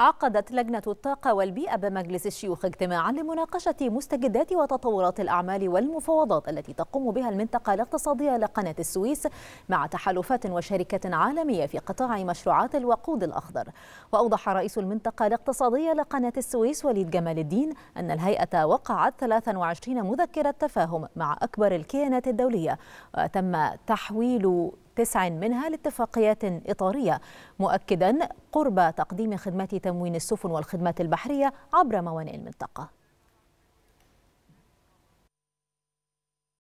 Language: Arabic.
عقدت لجنة الطاقة والبيئة بمجلس الشيوخ اجتماعا لمناقشة مستجدات وتطورات الأعمال والمفاوضات التي تقوم بها المنطقة الاقتصادية لقناة السويس مع تحالفات وشركات عالمية في قطاع مشروعات الوقود الأخضر وأوضح رئيس المنطقة الاقتصادية لقناة السويس وليد جمال الدين أن الهيئة وقعت 23 مذكرة تفاهم مع أكبر الكيانات الدولية وتم تحويل تسع منها لاتفاقيات إطارية مؤكدا قرب تقديم خدمات تموين السفن والخدمات البحرية عبر موانئ المنطقة